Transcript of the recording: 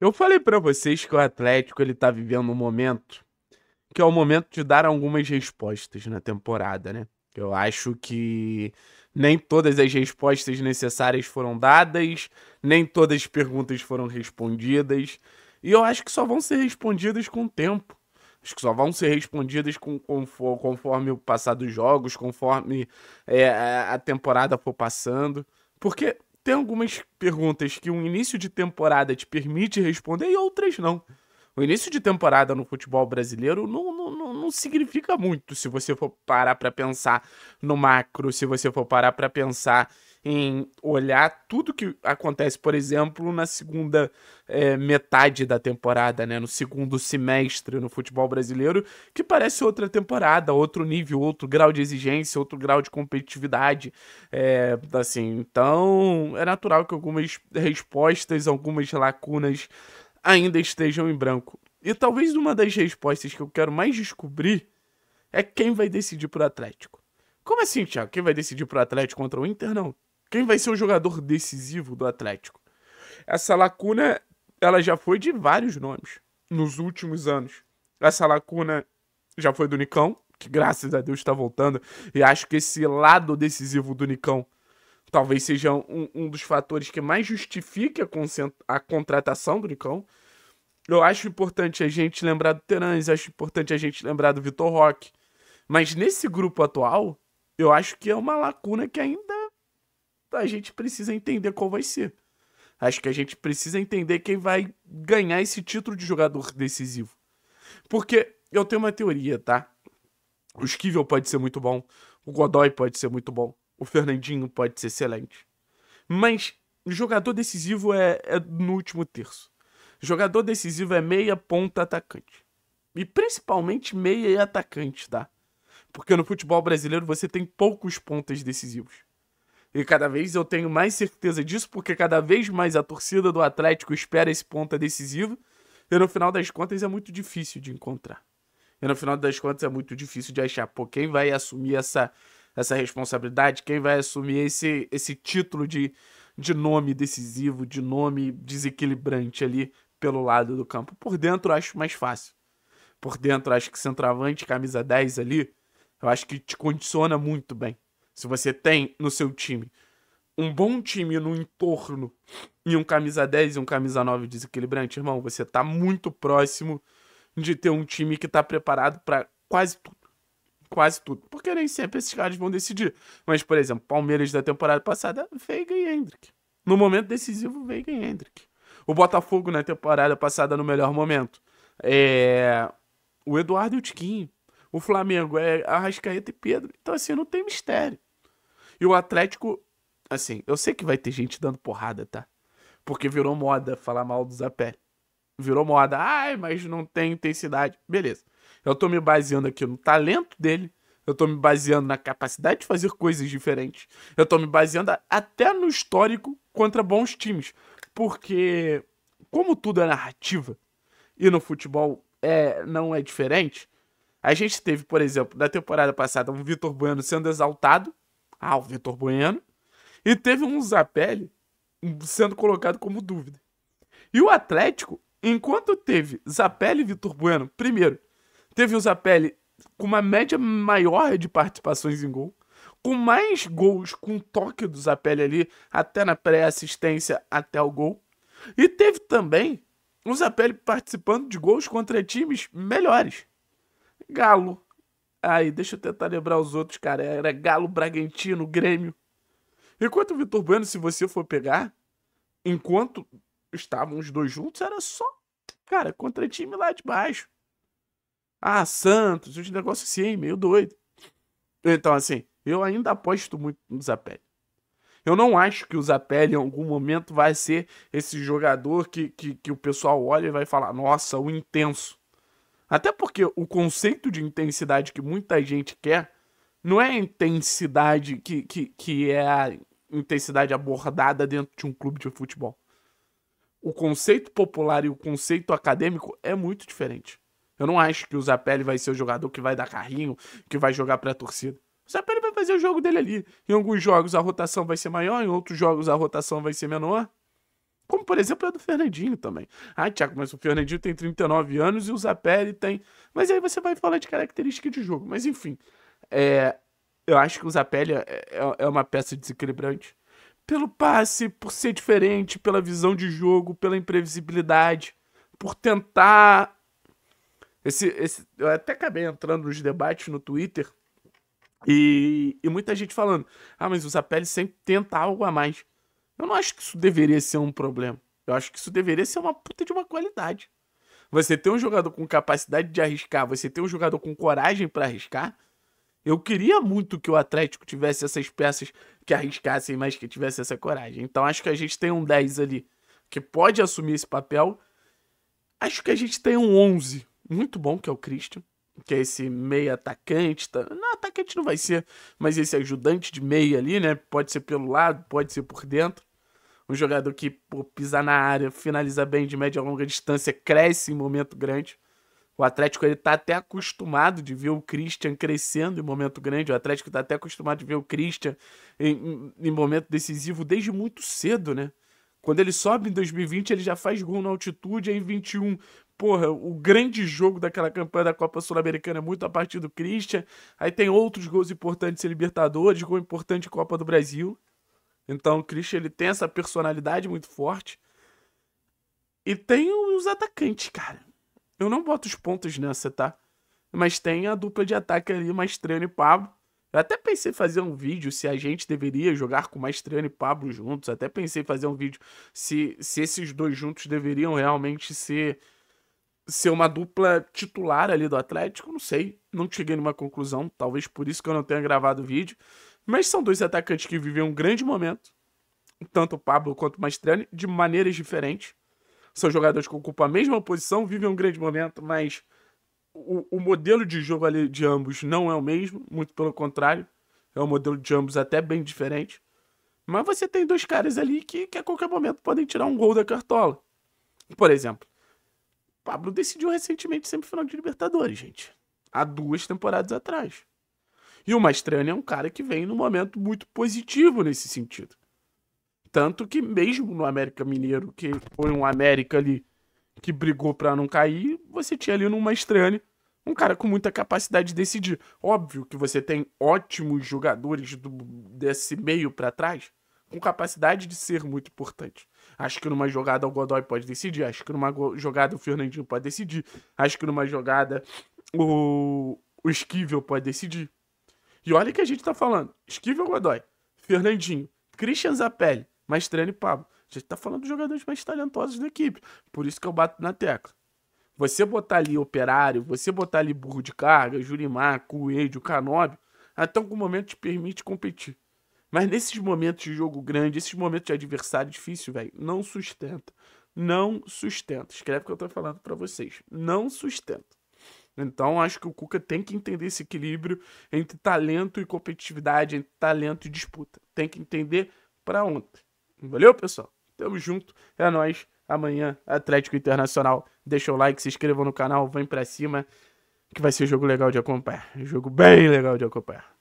Eu falei para vocês que o Atlético ele tá vivendo um momento que é o momento de dar algumas respostas na temporada, né? Eu acho que nem todas as respostas necessárias foram dadas, nem todas as perguntas foram respondidas, e eu acho que só vão ser respondidas com o tempo. Acho que só vão ser respondidas com, conforme, conforme o passar dos jogos, conforme é, a temporada for passando. Porque tem algumas perguntas que um início de temporada te permite responder e outras não o início de temporada no futebol brasileiro não, não, não, não significa muito se você for parar para pensar no macro, se você for parar para pensar em olhar tudo que acontece, por exemplo, na segunda é, metade da temporada, né? no segundo semestre no futebol brasileiro, que parece outra temporada, outro nível, outro grau de exigência, outro grau de competitividade. É, assim, então é natural que algumas respostas, algumas lacunas ainda estejam em branco. E talvez uma das respostas que eu quero mais descobrir é quem vai decidir pro Atlético. Como assim, Thiago? Quem vai decidir pro Atlético contra o Inter? Não. Quem vai ser o jogador decisivo do Atlético? Essa lacuna, ela já foi de vários nomes nos últimos anos. Essa lacuna já foi do Nicão, que graças a Deus está voltando. E acho que esse lado decisivo do Nicão talvez seja um, um dos fatores que mais justifique a, a contratação do Nicão. Eu acho importante a gente lembrar do Terãs, acho importante a gente lembrar do Vitor Roque. Mas nesse grupo atual, eu acho que é uma lacuna que ainda a gente precisa entender qual vai ser. Acho que a gente precisa entender quem vai ganhar esse título de jogador decisivo. Porque eu tenho uma teoria, tá? O Esquivel pode ser muito bom, o Godoy pode ser muito bom. O Fernandinho pode ser excelente. Mas jogador decisivo é, é no último terço. Jogador decisivo é meia, ponta, atacante. E principalmente meia e atacante, tá? Porque no futebol brasileiro você tem poucos pontas decisivos. E cada vez eu tenho mais certeza disso, porque cada vez mais a torcida do Atlético espera esse ponta decisivo. E no final das contas é muito difícil de encontrar. E no final das contas é muito difícil de achar, pô, quem vai assumir essa essa responsabilidade, quem vai assumir é esse, esse título de, de nome decisivo, de nome desequilibrante ali pelo lado do campo. Por dentro, eu acho mais fácil. Por dentro, acho que centroavante, camisa 10 ali, eu acho que te condiciona muito bem. Se você tem no seu time um bom time no entorno e um camisa 10 e um camisa 9 desequilibrante, irmão, você tá muito próximo de ter um time que tá preparado para quase tudo quase tudo. Porque nem sempre esses caras vão decidir. Mas, por exemplo, Palmeiras da temporada passada, Veiga e Hendrick. No momento decisivo, Veiga e Hendrick. O Botafogo na temporada passada, no melhor momento, é... o Eduardo e o Tiquinho. O Flamengo é Arrascaeta e Pedro. Então, assim, não tem mistério. E o Atlético, assim, eu sei que vai ter gente dando porrada, tá? Porque virou moda falar mal do Zapelli. Virou moda. Ai, mas não tem intensidade. Beleza. Eu estou me baseando aqui no talento dele, eu estou me baseando na capacidade de fazer coisas diferentes, eu estou me baseando até no histórico contra bons times, porque como tudo é narrativa e no futebol é, não é diferente, a gente teve, por exemplo, na temporada passada, um Vitor Bueno sendo exaltado. Ah, o Vitor Bueno. E teve um Zapelli sendo colocado como dúvida. E o Atlético, enquanto teve Zapelli e Vitor Bueno, primeiro, Teve o Zapelli com uma média maior de participações em gol, com mais gols com toque do Zapelli ali, até na pré-assistência até o gol. E teve também o Zapelli participando de gols contra times melhores. Galo. Aí, deixa eu tentar lembrar os outros, cara. Era Galo, Bragantino, Grêmio. Enquanto o Vitor Bueno, se você for pegar, enquanto estavam os dois juntos, era só, cara, contra time lá de baixo. Ah, Santos, os negócios assim, meio doido. Então, assim, eu ainda aposto muito no Zapelli. Eu não acho que o Zapelli em algum momento vai ser esse jogador que, que, que o pessoal olha e vai falar, nossa, o intenso. Até porque o conceito de intensidade que muita gente quer não é a intensidade que, que, que é a intensidade abordada dentro de um clube de futebol. O conceito popular e o conceito acadêmico é muito diferente. Eu não acho que o Zapelli vai ser o jogador que vai dar carrinho, que vai jogar pra torcida. O Zapelli vai fazer o jogo dele ali. Em alguns jogos a rotação vai ser maior, em outros jogos a rotação vai ser menor. Como, por exemplo, a do Fernandinho também. Ah, Tiago, mas o Fernandinho tem 39 anos e o Zapelli tem. Mas aí você vai falar de característica de jogo. Mas enfim, é... eu acho que o Zapelli é, é, é uma peça desequilibrante. Pelo passe, por ser diferente, pela visão de jogo, pela imprevisibilidade, por tentar esse, esse, eu até acabei entrando nos debates no Twitter e, e muita gente falando: ah, mas o Zapelli sempre tenta algo a mais. Eu não acho que isso deveria ser um problema. Eu acho que isso deveria ser uma puta de uma qualidade. Você ter um jogador com capacidade de arriscar, você ter um jogador com coragem para arriscar. Eu queria muito que o Atlético tivesse essas peças que arriscassem, mas que tivesse essa coragem. Então acho que a gente tem um 10 ali que pode assumir esse papel. Acho que a gente tem um 11 muito bom, que é o Christian, que é esse meia atacante. Tá... Não, atacante não vai ser, mas esse ajudante de meia ali, né? Pode ser pelo lado, pode ser por dentro. Um jogador que, pô, pisar na área, finaliza bem de média a longa distância, cresce em momento grande. O Atlético ele tá até acostumado de ver o Christian crescendo em momento grande. O Atlético tá até acostumado de ver o Christian em, em, em, momento decisivo desde muito cedo, né? Quando ele sobe em 2020, ele já faz gol na altitude, em 21 porra, o grande jogo daquela campanha da Copa Sul-Americana é muito a partir do Christian. Aí tem outros gols importantes em Libertadores, gol importante em Copa do Brasil. Então o Christian ele tem essa personalidade muito forte. E tem os atacantes, cara. Eu não boto os pontos nessa, tá? Mas tem a dupla de ataque ali, Maestrano e Pablo. Eu até pensei em fazer um vídeo se a gente deveria jogar com Maestrano e Pablo juntos. Até pensei em fazer um vídeo se, se esses dois juntos deveriam realmente ser ser uma dupla titular ali do Atlético, não sei. Não cheguei numa conclusão, talvez por isso que eu não tenha gravado o vídeo. Mas são dois atacantes que vivem um grande momento, tanto o Pablo quanto o Mastrani, de maneiras diferentes. São jogadores que ocupam a mesma posição, vivem um grande momento, mas o, o modelo de jogo ali de ambos não é o mesmo, muito pelo contrário. É um modelo de ambos até bem diferente. Mas você tem dois caras ali que, que a qualquer momento podem tirar um gol da cartola. Por exemplo, Pablo decidiu recentemente sempre final de Libertadores, gente. Há duas temporadas atrás. E o Mastrani é um cara que vem num momento muito positivo nesse sentido. Tanto que mesmo no América Mineiro, que foi um América ali que brigou para não cair, você tinha ali no Mastrani um cara com muita capacidade de decidir. Óbvio que você tem ótimos jogadores do, desse meio para trás com capacidade de ser muito importante. Acho que numa jogada o Godoy pode decidir. Acho que numa jogada o Fernandinho pode decidir. Acho que numa jogada o, o Esquivel pode decidir. E olha o que a gente tá falando. Esquivel Godoy, Fernandinho, Christian Zapelli, Maestrano e Pablo. A gente tá falando dos jogadores mais talentosos da equipe. Por isso que eu bato na tecla. Você botar ali Operário, você botar ali Burro de Carga, Jurimar, Coelho, Canobio, até algum momento te permite competir. Mas nesses momentos de jogo grande, esses momentos de adversário difícil, velho, não sustenta. Não sustenta. Escreve o que eu tô falando para vocês. Não sustenta. Então acho que o Cuca tem que entender esse equilíbrio entre talento e competitividade, entre talento e disputa. Tem que entender para ontem. Valeu, pessoal? Tamo junto. É nós. Amanhã, Atlético Internacional. Deixa o like, se inscreva no canal, vem pra cima, que vai ser jogo legal de acompanhar. Jogo bem legal de acompanhar.